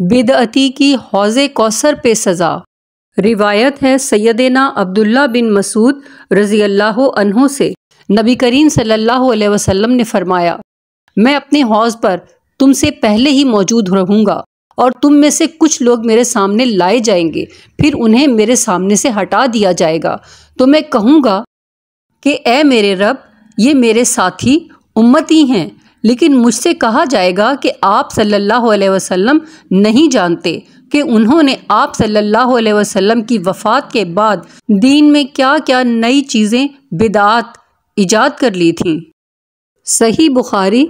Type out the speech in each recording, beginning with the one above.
बिदअती की हौज कौसर पे सज़ा रिवायत है सैदना अब्दुल्ला बिन मसूद रज़ी अल्लाह अनहों से नबी करीम सल्लल्लाहु अलैहि वसल्लम ने फरमाया मैं अपने हौज पर तुमसे पहले ही मौजूद रहूँगा और तुम में से कुछ लोग मेरे सामने लाए जाएंगे फिर उन्हें मेरे सामने से हटा दिया जाएगा तो मैं कहूँगा कि ए मेरे रब ये मेरे साथी उम्मती हैं लेकिन मुझसे कहा जाएगा कि आप सल्लल्लाहु अलैहि वसल्लम नहीं जानते कि उन्होंने आप सल्लल्लाहु अलैहि वसल्लम की वफ़ात के बाद दीन में क्या क्या नई चीज़ें बिदात ईजाद कर ली थीं सही बुखारी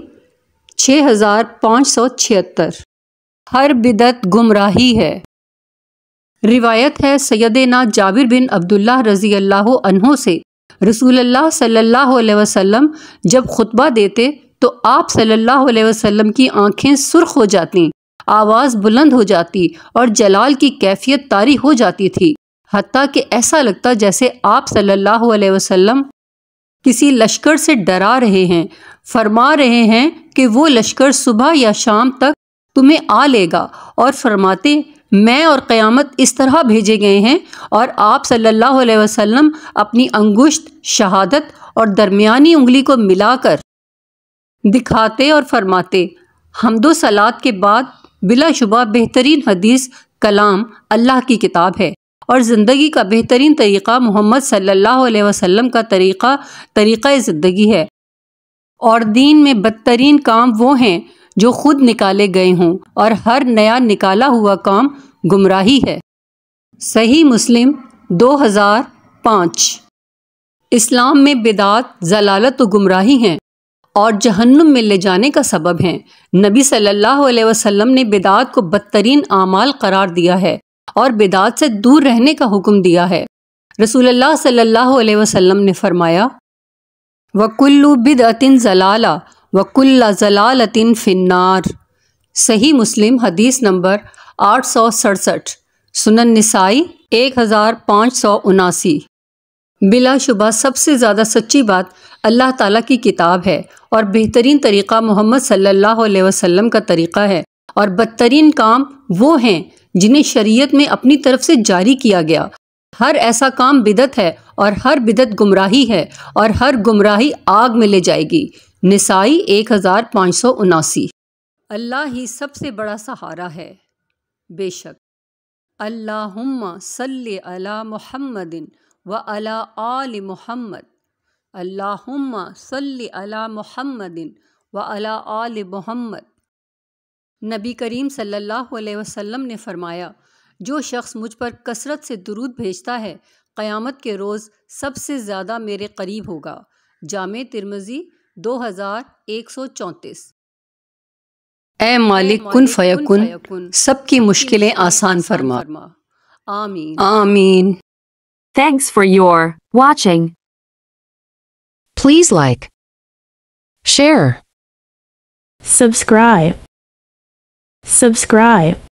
छः हज़ार पाँच सौ छिहत्तर हर बिदत गुमराही है रिवायत है सैदना जाबिर बिन अब्दुल्ला रज़ी अल्लाह से रसूल अल्लाह सल्लल्लाहु अलैहि वसल्लम जब खुतबा देते तो आप सल्लल्लाहु अलैहि वसल्लम की आंखें सुर्ख हो जाती आवाज़ बुलंद हो जाती और जलाल की कैफियत तारी हो जाती थी हती कि ऐसा लगता जैसे आप सल्लल्लाहु अलैहि वसल्लम किसी लश्कर से डरा रहे हैं फरमा रहे हैं कि वो लश्कर सुबह या शाम तक तुम्हें आ लेगा और फरमाते मैं और क़यामत इस तरह भेजे गए हैं और आप सल्लल्लाहु अलैहि वसल्लम अपनी अंगुश्त शहादत और दरमियानी उंगली को मिलाकर दिखाते और फरमाते हमदो सलात के बाद बिलाशुबा बेहतरीन हदीस कलाम अल्लाह की किताब है और ज़िंदगी का बेहतरीन तरीक़ा मोहम्मद सल्लल्लाहु अलैहि वसल्लम का तरीक़ा तरीक़ा ज़िंदगी है और दीन में बदतरीन काम वो हैं जो खुद निकाले गए हों और हर नया निकाला हुआ काम गुमराही है सही मुस्लिम 2005 इस्लाम में बिदात जलालत व गुमराही हैं और जहन्नुम में ले जाने का सबब हैं नबी सल्लल्लाहु अलैहि वसल्लम ने बिदात को बदतरीन आमाल करार दिया है और बिदात से दूर रहने का हुक्म दिया है रसूलुल्लाह सल्लल्लाहु अलैहि वसल्लम ने फरमाया वकुल्लु अतिन जलाला वकुल्ला अतिन फिन्नार सही मुस्लिम हदीस नंबर आठ सौ सड़सठ सुनन निसाई एक हज़ार पाँच सौ उनासी बिलाशुबा सबसे ज़्यादा सच्ची बात अल्लाह ताला की किताब है और बेहतरीन तरीक़ा मोहम्मद सल्लल्लाहु अलैहि वसल्लम का तरीक़ा है और बदतरीन काम वो हैं जिन्हें शरीयत में अपनी तरफ से जारी किया गया हर ऐसा काम बिदत है और हर बिदत गुमराही है और हर गुमराही आग में ले जाएगी निसाई एक हज़ार पाँच सौ उनासी अल्लाह ही सबसे बड़ा सहारा है बेशक अल्लाहुम्मा सल्ले अला मुहम्मदिन व अला आल मुहम्मद अल्लाहुम्मा सल्लि अला मुहम्मदिन व अला आल मोहम्मद नबी करीम सल्लल्लाहु अलैहि वसल्लम ने फरमाया जो शख्स मुझ पर कसरत से दुरूद भेजता है क़यामत के रोज़ सबसे ज़्यादा मेरे करीब होगा जाम तिरमजी दो हज़ार एक सौ चौंतीस ए मालिक कुन फ़यकुन सबकी मुश्किलें आसान फरमा आमीन आमीन thanks for your watching Please like, share, subscribe, subscribe.